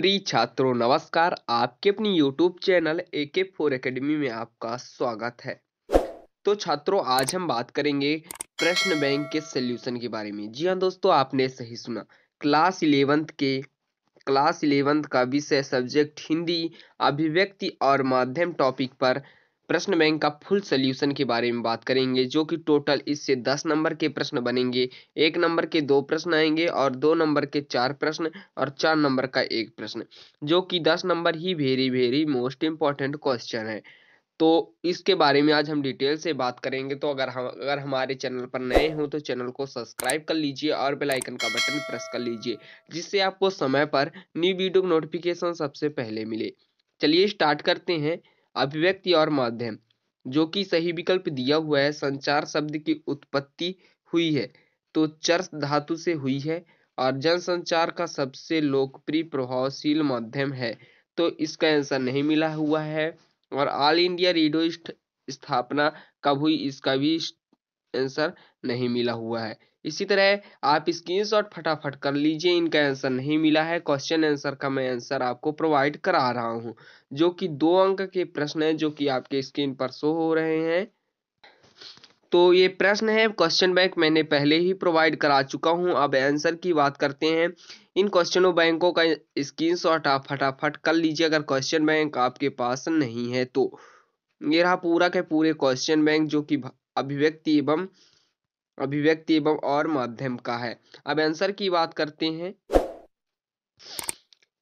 प्रिय छात्रों नमस्कार आपके अपनी यूट्यूब चैनल ए के फोर अकेडमी में आपका स्वागत है तो छात्रों आज हम बात करेंगे प्रश्न बैंक के सोल्यूशन के बारे में जी हाँ दोस्तों आपने सही सुना क्लास इलेवंथ के क्लास इलेवंथ का विषय सब्जेक्ट हिंदी अभिव्यक्ति और माध्यम टॉपिक पर प्रश्न बैंक का फुल सोल्यूशन के बारे में बात करेंगे जो कि टोटल इससे दस नंबर के प्रश्न बनेंगे एक नंबर के दो प्रश्न आएंगे और दो नंबर के चार प्रश्न और चार नंबर का एक प्रश्न जो कि दस नंबर ही very very most important question है तो इसके बारे में आज हम डिटेल से बात करेंगे तो अगर हम अगर हमारे चैनल पर नए हों तो चैनल को सब्सक्राइब कर लीजिए और बेल आइकन का बटन प्रेस कर लीजिए जिससे आपको समय पर न्यू वीडियो नोटिफिकेशन सबसे पहले मिले चलिए स्टार्ट करते हैं अभिव्यक्ति और माध्यम जो कि सही विकल्प दिया हुआ है संचार शब्द की उत्पत्ति हुई है तो चर्च धातु से हुई है और जनसंचार का सबसे लोकप्रिय प्रभावशील माध्यम है तो इसका आंसर नहीं मिला हुआ है और ऑल इंडिया रेडियो स्थापना कब हुई इसका भी आंसर नहीं मिला हुआ है इसी तरह आप स्क्रीनशॉट फटाफट कर लीजिए इनका आंसर नहीं मिला है क्वेश्चन आंसर का मैं आंसर आपको प्रोवाइड करा रहा हूं जो कि दो अंक के प्रश्न है जो कि आपके स्क्रीन पर शो हो रहे हैं तो ये प्रश्न है क्वेश्चन बैंक मैंने पहले ही प्रोवाइड करा चुका हूं अब आंसर की बात करते हैं इन क्वेश्चनों बैंकों का स्क्रीनशॉट आप फटाफट कर लीजिए अगर क्वेश्चन बैंक आपके पास नहीं है तो ये रहा पूरा के पूरे क्वेश्चन बैंक जो कि अभिव्यक्ति एवं अभिव्यक्ति एवं और माध्यम का है अब आंसर की बात करते हैं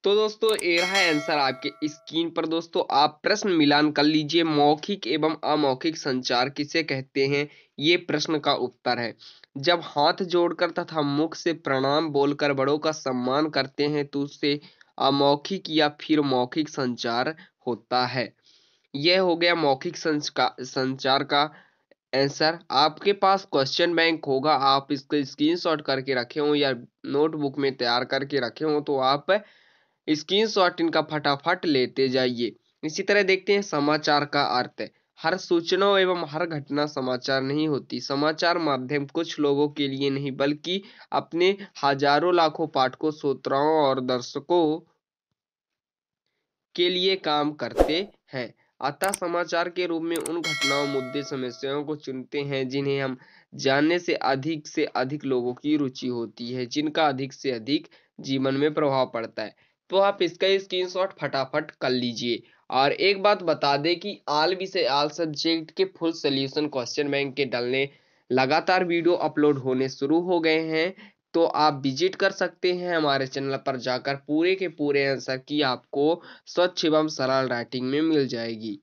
तो दोस्तों ये रहा आंसर आपके स्क्रीन पर दोस्तों आप प्रश्न मिलान कर लीजिए मौखिक एवं अमौखिक संचार किसे कहते हैं ये प्रश्न का उत्तर है जब हाथ जोड़कर तथा मुख से प्रणाम बोलकर बड़ों का सम्मान करते हैं तो उससे अमौखिक या फिर मौखिक संचार होता है यह हो गया मौखिक संचार का आंसर आपके पास क्वेश्चन बैंक होगा आप इसको स्क्रीनशॉट करके रखे हों या नोटबुक में तैयार करके रखे हों तो आप स्क्रीनशॉट इनका फटाफट लेते जाइए इसी तरह देखते हैं समाचार का अर्थ हर सूचना एवं हर घटना समाचार नहीं होती समाचार माध्यम कुछ लोगों के लिए नहीं बल्कि अपने हजारों लाखों पाठकों श्रोताओं और दर्शकों के लिए काम करते हैं अतः समाचार के रूप में उन घटनाओं मुद्दे समस्याओं को चुनते हैं जिन्हें हम जानने से अधिक से अधिक लोगों की रुचि होती है जिनका अधिक से अधिक जीवन में प्रभाव पड़ता है तो आप इसका स्क्रीनशॉट फटाफट कर लीजिए और एक बात बता दें कि आल से आल सब्जेक्ट के फुल सोल्यूशन क्वेश्चन बैंक के डलने लगातार वीडियो अपलोड होने शुरू हो गए हैं तो आप विजिट कर सकते हैं हमारे चैनल पर जाकर पूरे के पूरे आंसर की आपको स्वच्छ एवं सरल राइटिंग में मिल जाएगी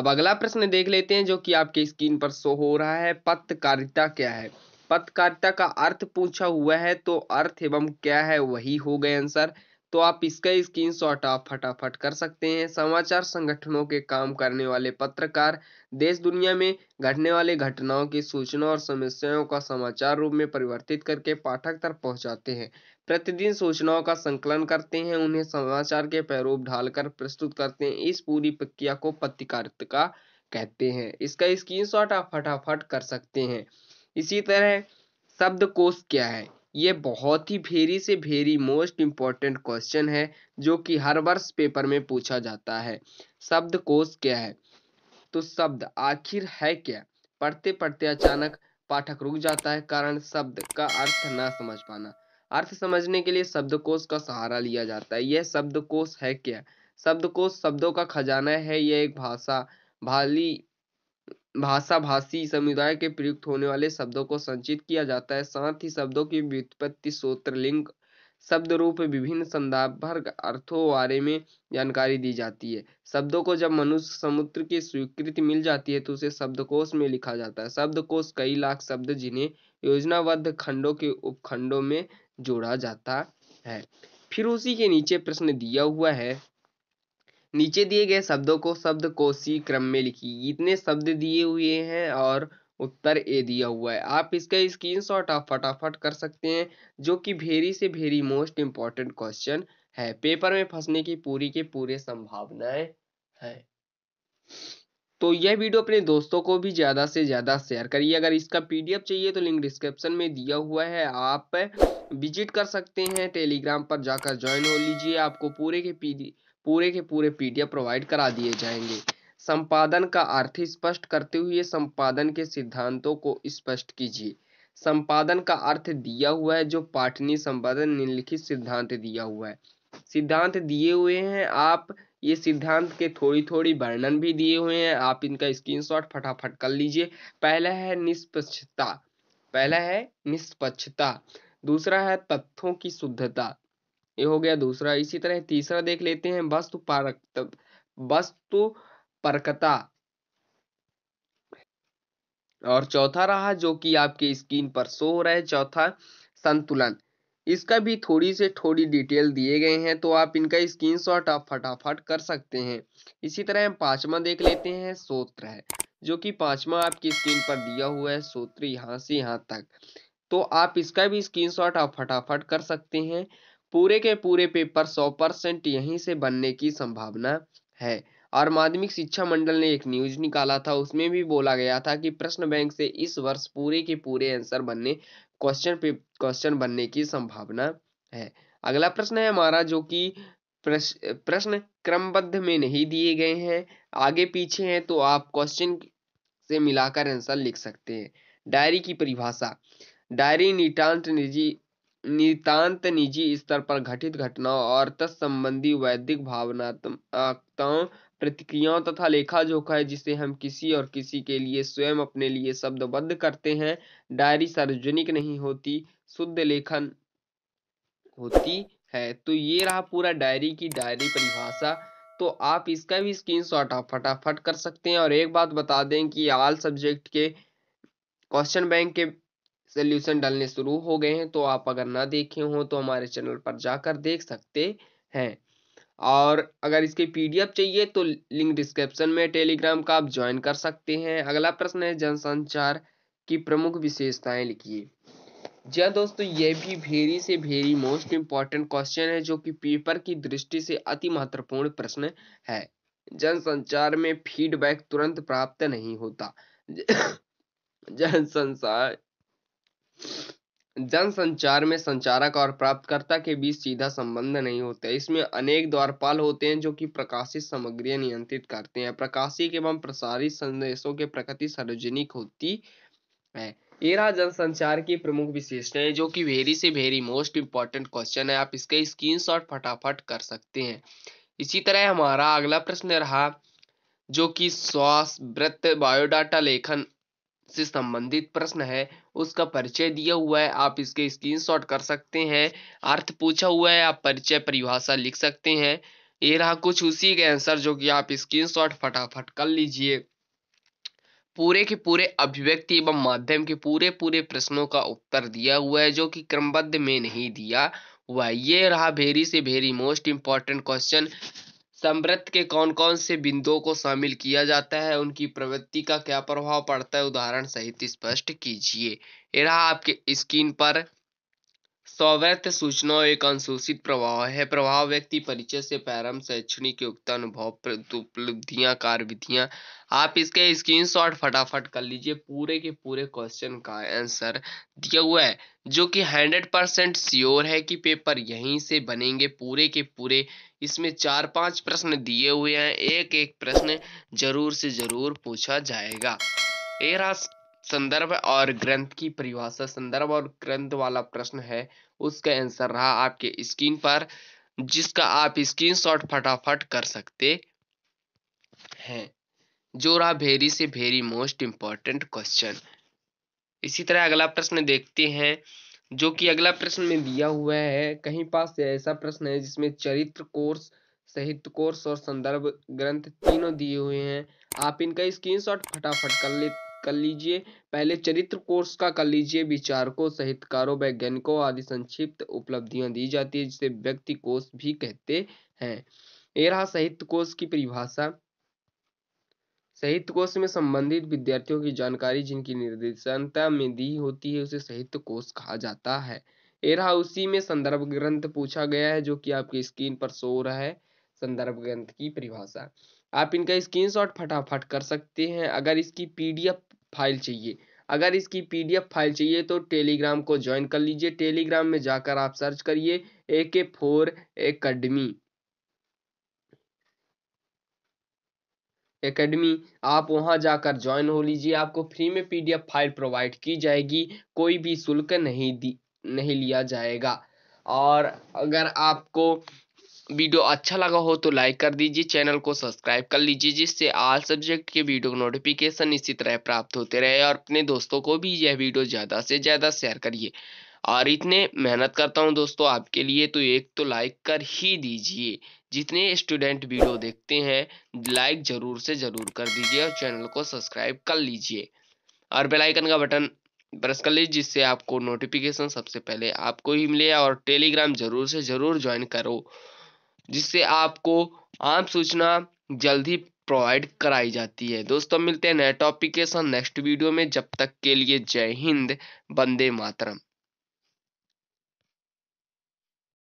अब अगला प्रश्न देख लेते हैं जो कि आपके स्क्रीन पर शो हो रहा है पत्रकारिता क्या है पत्रकारिता का अर्थ पूछा हुआ है तो अर्थ एवं क्या है वही हो गए आंसर तो आप इसका स्क्रीन शॉट आप फटाफट कर सकते हैं समाचार संगठनों के काम करने वाले पत्रकार देश दुनिया में घटने वाले घटनाओं की सूचना और समस्याओं का समाचार रूप में परिवर्तित करके पाठक तक पहुंचाते हैं प्रतिदिन सूचनाओं का संकलन करते हैं उन्हें समाचार के पैरोप ढालकर प्रस्तुत करते हैं इस पूरी प्रक्रिया को पत्रकारिता कहते हैं इसका स्क्रीन आप फटाफट कर सकते हैं इसी तरह कोश क्या है ये बहुत ही भेरी से भेरी मोस्ट इम्पॉर्टेंट क्वेश्चन है जो कि हर वर्ष पेपर में पूछा जाता है शब्द कोश क्या है तो शब्द आखिर है क्या पढ़ते पढ़ते अचानक पाठक रुक जाता है कारण शब्द का अर्थ ना समझ पाना अर्थ समझने के लिए शब्दकोश का सहारा लिया जाता है यह शब्दकोश है क्या शब्दकोश शब्दों का खजाना है यह एक भाषा भाली भाषा भाषी समुदाय के प्रयुक्त होने वाले शब्दों को संचित किया जाता है साथ ही शब्दों की व्युत्पत्ति सूत्र लिंग शब्द रूप विभिन्न संदर्भ अर्थों बारे में जानकारी दी जाती है शब्दों को जब मनुष्य समुद्र की स्वीकृति मिल जाती है तो उसे शब्दकोश में लिखा जाता है शब्दकोश कई लाख शब्द जिन्हें योजनाबद्ध खंडों के उपखंडों में जोड़ा जाता है फिर उसी के नीचे प्रश्न दिया हुआ है नीचे दिए गए शब्दों को शब्द शब्दकोशी क्रम में लिखिए इतने शब्द दिए हुए हैं और उत्तर ए दिया हुआ है आप इसका स्क्रीनशॉट आप फटाफट कर सकते हैं जो कि भेरी से भेरी मोस्ट इंपॉर्टेंट क्वेश्चन है पेपर में फंसने की पूरी के पूरे संभावनाएं हैं तो यह वीडियो अपने दोस्तों को भी ज़्यादा से ज़्यादा शेयर करिए अगर इसका पीडीएफ चाहिए तो लिंक डिस्क्रिप्शन में दिया हुआ है आप विजिट कर सकते हैं टेलीग्राम पर जाकर ज्वाइन हो लीजिए आपको पूरे के पी पूरे के पूरे पीडीएफ प्रोवाइड करा दिए जाएंगे संपादन का अर्थ स्पष्ट करते हुए संपादन के सिद्धांतों को स्पष्ट कीजिए संपादन का अर्थ दिया हुआ है जो पाठनीय संपादन निम्नलिखित सिद्धांत दिया हुआ है सिद्धांत दिए हुए हैं आप ये सिद्धांत के थोड़ी थोड़ी वर्णन भी दिए हुए हैं आप इनका स्क्रीनशॉट फटाफट कर लीजिए पहला है निष्पक्षता पहला है निष्पक्षता दूसरा है तथ्यों की शुद्धता ये हो गया दूसरा इसी तरह तीसरा देख लेते हैं वस्तु तो पारक वस्तु तो परकता और चौथा रहा जो कि आपके स्क्रीन पर शो हो रहा है चौथा संतुलन इसका भी थोड़ी से थोड़ी डिटेल दिए गए हैं तो आप इनका स्क्रीनशॉट आप फटाफट कर सकते हैं इसी तरह हम पांचवा देख लेते हैं सूत्र है जो कि पांचवा आपकी स्क्रीन पर दिया हुआ है सूत्र यहाँ से यहाँ तक तो आप इसका भी स्क्रीनशॉट आप फटाफट कर सकते हैं पूरे के पूरे पेपर सौ परसेंट यहीं से बनने की संभावना है और माध्यमिक शिक्षा मंडल ने एक न्यूज निकाला था उसमें भी बोला गया था कि प्रश्न बैंक से इस वर्ष पूरे के पूरे आंसर बनने क्वेश्चन क्वेश्चन बनने की संभावना है अगला प्रश्न है हमारा जो कि प्रश्न क्रमबद्ध में नहीं दिए गए हैं आगे पीछे हैं तो आप क्वेश्चन से मिलाकर आंसर लिख सकते हैं डायरी की परिभाषा डायरी नितान्त निजी नितांत निजी स्तर पर घटित घटनाओं और तत्संबंधी वैदिक भावनात्मकताओं प्रतिक्रियाओं तथा लेखा जोखा है जिसे हम किसी और किसी के लिए स्वयं अपने लिए शब्दबद्ध करते हैं डायरी सार्वजनिक नहीं होती शुद्ध लेखन होती है तो ये रहा पूरा डायरी की डायरी परिभाषा तो आप इसका भी स्क्रीन शॉट आप फटाफट कर सकते हैं और एक बात बता दें कि आल सब्जेक्ट के क्वेश्चन बैंक के सल्यूशन डालने शुरू हो गए हैं तो आप अगर ना देखे हो तो हमारे चैनल पर जाकर देख सकते हैं और अगर इसके पीडीएफ चाहिए तो लिंक डिस्क्रिप्शन में टेलीग्राम का आप ज्वाइन कर सकते हैं अगला प्रश्न है जनसंचार की प्रमुख विशेषताएं लिखिए जी दोस्तों यह भी भेरी से भेरी मोस्ट इम्पॉर्टेंट क्वेश्चन है जो कि पेपर की दृष्टि से अति महत्वपूर्ण प्रश्न है जनसंचार में फीडबैक तुरंत प्राप्त नहीं होता जनसंचार जन संचार में संचारक और प्राप्तकर्ता के बीच सीधा संबंध नहीं होता इसमें अनेक द्वारपाल होते हैं जो कि प्रकाशित सामग्रियां नियंत्रित करते हैं प्रकाशित एवं प्रसारित संदेशों के प्रकृति सार्वजनिक होती है एरा जन संचार की प्रमुख विशेषताएं जो कि वेरी से वेरी मोस्ट इंपॉर्टेंट क्वेश्चन है आप इसके स्क्रीन फटाफट कर सकते हैं इसी तरह हमारा अगला प्रश्न रहा जो कि श्वास वृत्त बायोडाटा लेखन से संबंधित प्रश्न है उसका परिचय दिया हुआ है आप इसके स्क्रीनशॉट कर सकते हैं अर्थ पूछा हुआ है आप परिचय परिभाषा लिख सकते हैं ये रहा कुछ उसी के आंसर जो कि आप स्क्रीनशॉट फटाफट कर लीजिए पूरे के पूरे अभिव्यक्ति एवं माध्यम के पूरे पूरे प्रश्नों का उत्तर दिया हुआ है जो कि क्रमबद्ध में नहीं दिया हुआ ये रहा भेरी से भेरी मोस्ट इंपॉर्टेंट क्वेश्चन समृत के कौन कौन से बिंदुओं को शामिल किया जाता है उनकी प्रवृत्ति का क्या प्रभाव पड़ता है उदाहरण सहित स्पष्ट कीजिए ये रहा आपके स्क्रीन पर सौवैत्य सूचना एक अनुसूचित प्रभाव है प्रभाव व्यक्ति परिचय से प्रारंभ शैक्षणिक योग्यता अनुभव उपलब्धियाँ कार्यविधियां आप इसके स्क्रीनशॉट फटाफट कर लीजिए पूरे के पूरे क्वेश्चन का आंसर दिया हुआ है जो कि हंड्रेड परसेंट श्योर है कि पेपर यहीं से बनेंगे पूरे के पूरे इसमें चार पांच प्रश्न दिए हुए हैं एक एक प्रश्न जरूर से जरूर पूछा जाएगा ए रहा संदर्भ और ग्रंथ की परिभाषा संदर्भ और ग्रंथ वाला प्रश्न है उसका आंसर रहा आपके स्क्रीन पर जिसका आप स्क्रीनशॉट फटाफट कर सकते हैं जो रहा भेरी से भेरी मोस्ट इंपॉर्टेंट क्वेश्चन इसी तरह अगला प्रश्न देखते हैं जो कि अगला प्रश्न में दिया हुआ है कहीं पास ऐसा प्रश्न है जिसमें चरित्र कोर्स साहित्य कोर्स और संदर्भ ग्रंथ तीनों दिए हुए हैं आप इनका स्क्रीनशॉट फटाफट कर ले कर लीजिए पहले चरित्र कोर्स का कर लीजिए विचारकों साहित्यकारों वैज्ञानिकों आदि संक्षिप्त उपलब्धियां दी जाती है जिसे व्यक्ति कोष भी कहते हैं ये रहा साहित्य कोष की परिभाषा साहित्य कोष में संबंधित विद्यार्थियों की जानकारी जिनकी निर्देशनता में दी होती है उसे साहित्य कोष कहा जाता है ये रहा उसी में संदर्भ ग्रंथ पूछा गया है जो कि आपकी स्क्रीन पर सो रहा है संदर्भ ग्रंथ की परिभाषा आप इनका स्क्रीनशॉट फटाफट कर सकते हैं अगर इसकी पीडीएफ फाइल चाहिए अगर इसकी पीडीएफ फाइल चाहिए तो टेलीग्राम को ज्वाइन कर लीजिए टेलीग्राम में जाकर आप सर्च करिए ए के फोर एकेडमी एकेडमी आप वहां जाकर ज्वाइन हो लीजिए आपको फ्री में पीडीएफ फाइल प्रोवाइड की जाएगी कोई भी शुल्क नहीं दी नहीं लिया जाएगा और अगर आपको वीडियो अच्छा लगा हो तो लाइक कर दीजिए चैनल को सब्सक्राइब कर लीजिए जिससे आल सब्जेक्ट के वीडियो को नोटिफिकेशन इसी तरह प्राप्त होते रहे और अपने दोस्तों को भी यह वीडियो ज़्यादा से ज़्यादा शेयर करिए और इतने मेहनत करता हूँ दोस्तों आपके लिए तो एक तो लाइक कर ही दीजिए जितने स्टूडेंट वीडियो देखते हैं लाइक ज़रूर से ज़रूर कर दीजिए और चैनल को सब्सक्राइब कर लीजिए और बेलाइकन का बटन प्रेस कर लीजिए जिससे आपको नोटिफिकेशन सबसे पहले आपको ही मिले और टेलीग्राम ज़रूर से ज़रूर ज्वाइन करो जिससे आपको आम सूचना जल्दी प्रोवाइड कराई जाती है दोस्तों मिलते हैं नए टॉपिक के साथ नेक्स्ट वीडियो में जब तक के लिए जय हिंद बंदे मातरम